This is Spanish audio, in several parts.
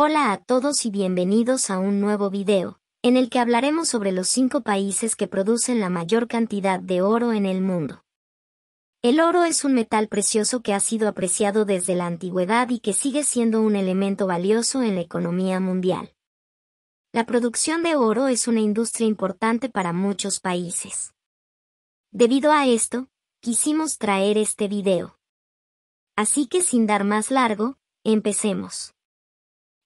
Hola a todos y bienvenidos a un nuevo video, en el que hablaremos sobre los cinco países que producen la mayor cantidad de oro en el mundo. El oro es un metal precioso que ha sido apreciado desde la antigüedad y que sigue siendo un elemento valioso en la economía mundial. La producción de oro es una industria importante para muchos países. Debido a esto, quisimos traer este video. Así que sin dar más largo, empecemos.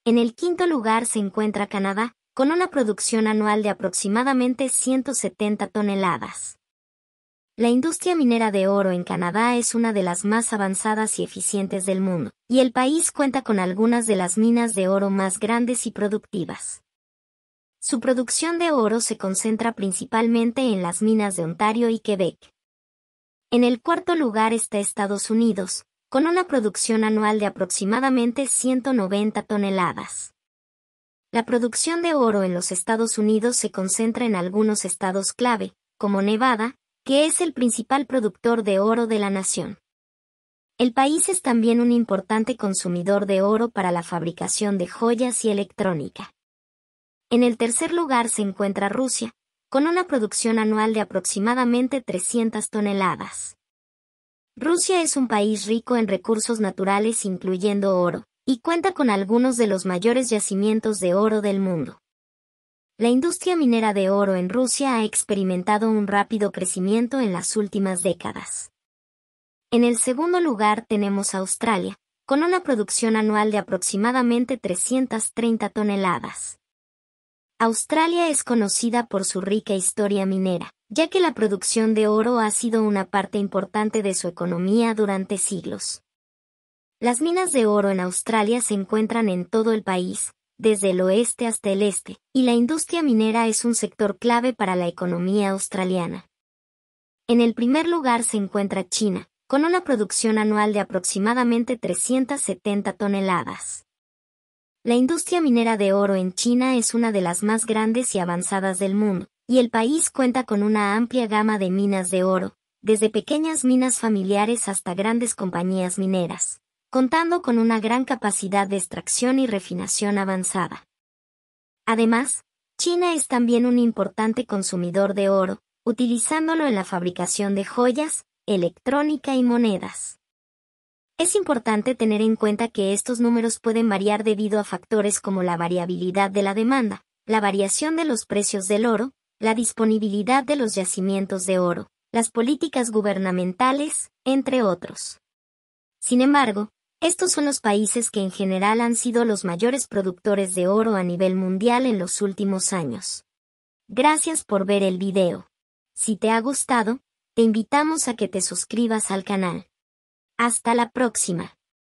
En el quinto lugar se encuentra Canadá, con una producción anual de aproximadamente 170 toneladas. La industria minera de oro en Canadá es una de las más avanzadas y eficientes del mundo, y el país cuenta con algunas de las minas de oro más grandes y productivas. Su producción de oro se concentra principalmente en las minas de Ontario y Quebec. En el cuarto lugar está Estados Unidos, con una producción anual de aproximadamente 190 toneladas. La producción de oro en los Estados Unidos se concentra en algunos estados clave, como Nevada, que es el principal productor de oro de la nación. El país es también un importante consumidor de oro para la fabricación de joyas y electrónica. En el tercer lugar se encuentra Rusia, con una producción anual de aproximadamente 300 toneladas. Rusia es un país rico en recursos naturales incluyendo oro, y cuenta con algunos de los mayores yacimientos de oro del mundo. La industria minera de oro en Rusia ha experimentado un rápido crecimiento en las últimas décadas. En el segundo lugar tenemos Australia, con una producción anual de aproximadamente 330 toneladas. Australia es conocida por su rica historia minera, ya que la producción de oro ha sido una parte importante de su economía durante siglos. Las minas de oro en Australia se encuentran en todo el país, desde el oeste hasta el este, y la industria minera es un sector clave para la economía australiana. En el primer lugar se encuentra China, con una producción anual de aproximadamente 370 toneladas. La industria minera de oro en China es una de las más grandes y avanzadas del mundo, y el país cuenta con una amplia gama de minas de oro, desde pequeñas minas familiares hasta grandes compañías mineras, contando con una gran capacidad de extracción y refinación avanzada. Además, China es también un importante consumidor de oro, utilizándolo en la fabricación de joyas, electrónica y monedas. Es importante tener en cuenta que estos números pueden variar debido a factores como la variabilidad de la demanda, la variación de los precios del oro, la disponibilidad de los yacimientos de oro, las políticas gubernamentales, entre otros. Sin embargo, estos son los países que en general han sido los mayores productores de oro a nivel mundial en los últimos años. Gracias por ver el video. Si te ha gustado, te invitamos a que te suscribas al canal. Hasta la próxima.